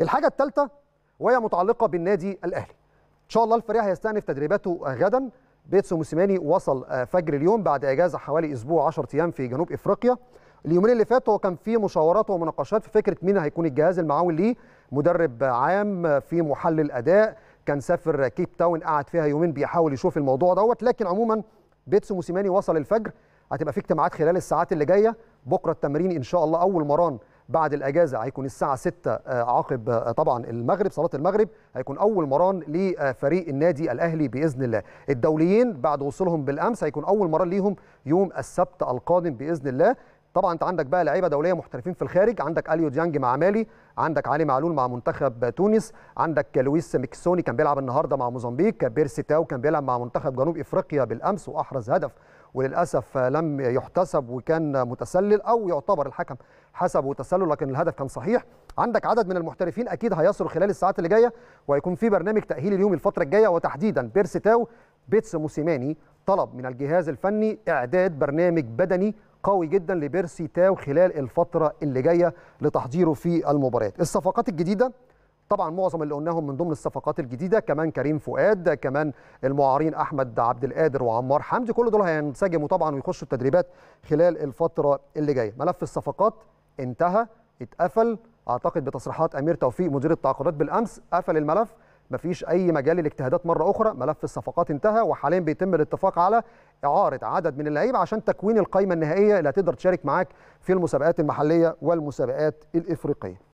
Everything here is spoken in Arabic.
الحاجه الثالثه وهي متعلقه بالنادي الاهلي ان شاء الله الفريق هيستأنف تدريباته غدا بيتسو موسيماني وصل آه، فجر اليوم بعد اجازه حوالي اسبوع 10 ايام في جنوب افريقيا اليومين اللي فاتوا هو كان في مشاورات ومناقشات في فكره مين هيكون الجهاز المعاون ليه مدرب عام في محلل اداء كان سافر كيب تاون قعد فيها يومين بيحاول يشوف الموضوع دوت لكن عموما بيتسو موسيماني وصل الفجر هتبقى في اجتماعات خلال الساعات اللي جايه بكره التمرين ان شاء الله اول مران بعد الاجازه هيكون الساعه 6 آه، عقب آه، طبعا المغرب صلاه المغرب هيكون اول مران لفريق النادي الاهلي باذن الله الدوليين بعد وصولهم بالامس هيكون اول مران ليهم يوم السبت القادم باذن الله طبعا انت عندك بقى لعيبه دوليه محترفين في الخارج عندك اليو ديانج مع مالي عندك علي معلول مع منتخب تونس عندك لويس ميكسوني كان بيلعب النهارده مع موزمبيق بيرسي تاو كان بيلعب مع منتخب جنوب افريقيا بالامس واحرز هدف وللاسف لم يحتسب وكان متسلل او يعتبر الحكم حسب وتسلل لكن الهدف كان صحيح عندك عدد من المحترفين اكيد هيصروا خلال الساعات اللي جايه وهيكون في برنامج تاهيلي اليوم الفتره الجايه وتحديدا بيرس تاو بيتس موسيماني طلب من الجهاز الفني اعداد برنامج بدني قوي جدا لبيرسي تاو خلال الفتره اللي جايه لتحضيره في المباريات الصفقات الجديده طبعا معظم اللي قلناهم من ضمن الصفقات الجديده كمان كريم فؤاد كمان المعارين احمد عبد القادر وعمار حمدي كل دول هينسجموا طبعا ويخشوا التدريبات خلال الفتره اللي جايه ملف الصفقات انتهى اتقفل اعتقد بتصريحات امير توفيق مدير التعاقدات بالامس قفل الملف مفيش اي مجال للاجتهادات مره اخرى ملف الصفقات انتهى وحاليا بيتم الاتفاق على اعاره عدد من اللعيبه عشان تكوين القائمه النهائيه اللي هتقدر تشارك معاك في المسابقات المحليه والمسابقات الافريقيه